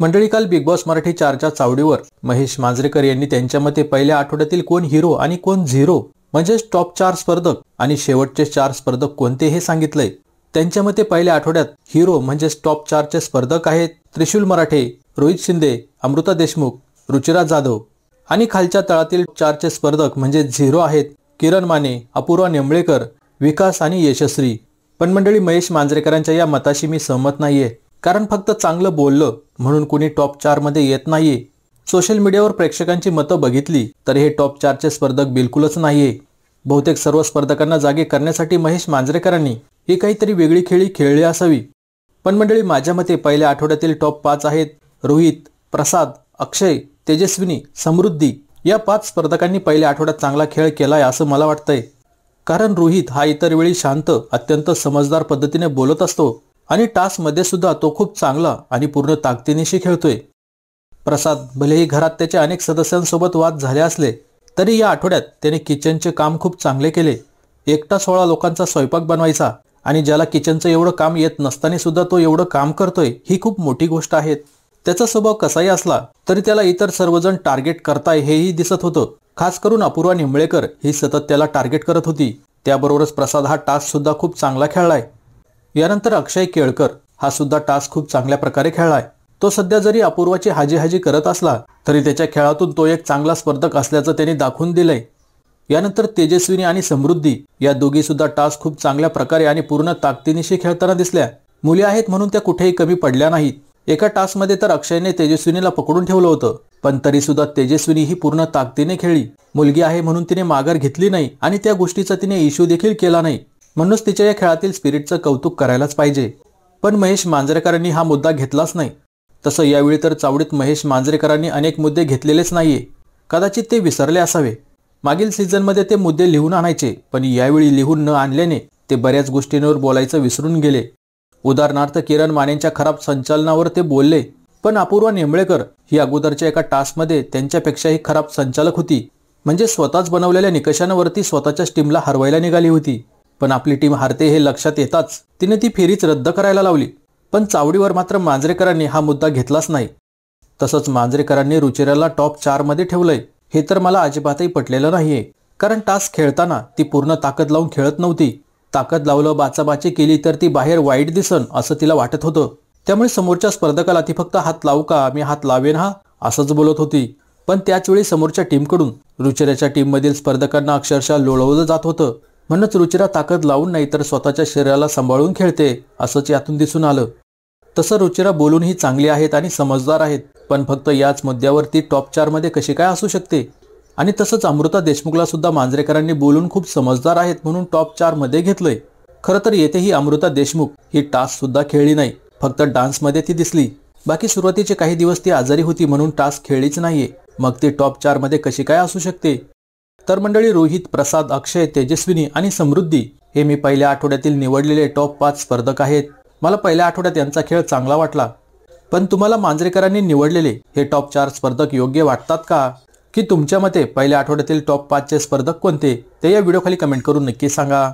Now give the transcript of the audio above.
मंडळी काल big boss Marathi चारच्या चावडीवर महेश मांजरेकर यांनी त्यांच्या मते पहिल्या आठवड्यातील कोण हिरो आणि कोण झिरो म्हणजेच टॉप चार स्पर्धक आणि शेवटचे चार स्पर्धक कोणते हे सांगितलंय त्यांच्या मते पहिल्या आठवड्यात हिरो म्हणजेच टॉप चारचे स्पर्धक आहेत त्रिशूल मराठे रोहित शिंदे अमृता देशमुख रुचिरा जाधव आणि खालच्या तळातील चारचे स्पर्धक म्हणजे झिरो आहेत किरण माने अपूर्वा नेमळेकर विकास आणि यशस्वी पण मंडळी महेश मांजरेकरांच्या या मताशी मी सहमत नाहीये कारण फक्त चांगलं बोललं म्हणून कुणी टॉप चारमध्ये येत नाहीये सोशल मीडियावर प्रेक्षकांची मतं बघितली तर हे टॉप चारचे स्पर्धक बिलकुलच नाहीये बहुतेक सर्व स्पर्धकांना जागे करण्यासाठी महेश मांजरेकरांनी ही काहीतरी वेगळी खेळी खेळली असावी पण मंडळी माझ्या मते पहिल्या आठवड्यातील टॉप पाच आहेत रोहित प्रसाद अक्षय तेजस्विनी समृद्धी या पाच स्पर्धकांनी पहिल्या आठवड्यात चांगला खेळ केलाय असं मला वाटतंय कारण रोहित हा इतर वेळी शांत अत्यंत समजदार पद्धतीने बोलत असतो आणि टास्कमध्ये सुद्धा तो खूप चांगला आणि पूर्ण ताकदीनिशी खेळतोय प्रसाद भलेही घरात त्याच्या अनेक सदस्यांसोबत वाद झाले असले तरी या आठवड्यात त्याने किचनचे काम खूप चांगले केले एकटा सोळा लोकांचा स्वयंपाक बनवायचा आणि ज्याला किचनचं एवढं काम येत नसताना सुद्धा तो एवढं काम करतोय ही खूप मोठी गोष्ट आहे त्याचा स्वभाव कसाही असला तरी त्याला इतर सर्वजण टार्गेट करताय हेही दिसत होतं खास करून अपूर्वा निंबळेकर ही सतत त्याला टार्गेट करत होती त्याबरोबरच प्रसाद हा टास्क सुद्धा खूप चांगला खेळलाय यानंतर अक्षय केळकर हा सुद्धा टास्क खूप चांगल्या प्रकारे खेळलाय तो सध्या जरी अपूर्वाची हाजी हाजी करत असला तरी त्याच्या खेळातून तो एक चांगला स्पर्धक असल्याचं त्यांनी दाखवून दिलंय यानंतर तेजस्विनी आणि समृद्धी या दोघी सुद्धा टास्क खूप चांगल्या प्रकारे आणि पूर्ण ताकदीनिशी खेळताना दिसल्या मुली आहेत म्हणून त्या कुठेही कमी पडल्या नाहीत एका टास्कमध्ये तर अक्षयने तेजस्विनीला पकडून ठेवलं होतं पण तरी सुद्धा तेजस्विनी ही पूर्ण ताकदीने खेळली मुलगी आहे म्हणून तिने माघार घेतली नाही आणि त्या गोष्टीचा तिने इश्यू देखील केला नाही म्हणूनच तिच्या या खेळातील स्पिरिटचं कौतुक करायलाच पाहिजे पण महेश मांजरेकरांनी हा मुद्दा घेतलाच नाही तसं यावेळी तर चावडीत महेश मांजरेकरांनी अनेक मुद्दे घेतलेलेच नाहीये कदाचित ते विसरले असावे मागील सीझनमध्ये ते मुद्दे लिहून आणायचे पण यावेळी लिहून न आणल्याने ते बऱ्याच गोष्टींवर बोलायचं विसरून गेले उदाहरणार्थ किरण मानेंच्या खराब संचालनावर ते बोलले पण अपूर्वा नेंबळेकर ही अगोदरच्या एका टास्कमध्ये त्यांच्यापेक्षाही खराब संचालक होती म्हणजे स्वतःच बनवलेल्या निकषांवरती स्वतःच्या टीमला हरवायला निघाली होती पण आपली टीम हारते हे लक्षात येताच तिने ती फेरीच रद्द करायला लावली पण चावडीवर मात्र मांजरेकरांनी हा मुद्दा घेतलाच नाही तसंच मांजरेकरांनी रुचेऱ्याला टॉप चारमध्ये ठेवलंय हे तर मला अजिबातही पटलेलं नाहीये कारण टास्क खेळताना ती पूर्ण ताकद लावून खेळत नव्हती ताकद लावलं बाचाबाची केली तर ती बाहेर वाईट दिसन असं तिला वाटत होतं त्यामुळे समोरच्या स्पर्धकाला ती फक्त हात लावू का मी हात लावेन हा असंच बोलत होती पण त्याचवेळी समोरच्या टीमकडून रुचेऱ्याच्या टीममधील स्पर्धकांना अक्षरशः लोळवलं जात होतं म्हणूनच रुचिरा ताकद लावून नाही तर स्वतःच्या शरीराला सांभाळून खेळते असंच यातून दिसून आलं तसं रुचिरा बोलूनही चांगली आहेत आणि समजदार आहेत पण फक्त याच मुद्द्यावर ती टॉप चारमध्ये कशी काय असू शकते आणि तसंच अमृता देशमुखला सुद्धा मांजरेकरांनी बोलून खूप समजदार आहेत म्हणून टॉप चारमध्ये घेतलंय खरं तर येथेही अमृता देशमुख ही टास्क सुद्धा खेळली नाही फक्त डान्समध्ये ती दिसली बाकी सुरुवातीचे काही दिवस ती आजारी होती म्हणून टास्क खेळलीच नाहीये मग ती टॉप चारमध्ये कशी काय असू शकते तर मंडळी रोहित प्रसाद अक्षय तेजस्विनी आणि समृद्धी हे मी पहिल्या आठवड्यातील निवडलेले टॉप पाच स्पर्धक आहेत मला पहिल्या आठवड्यात यांचा खेळ चांगला वाटला पण तुम्हाला मांजरेकरांनी निवडलेले हे टॉप चार स्पर्धक योग्य वाटतात का की तुमच्या मते पहिल्या आठवड्यातील टॉप पाचचे स्पर्धक कोणते ते या व्हिडिओखाली कमेंट करून नक्की सांगा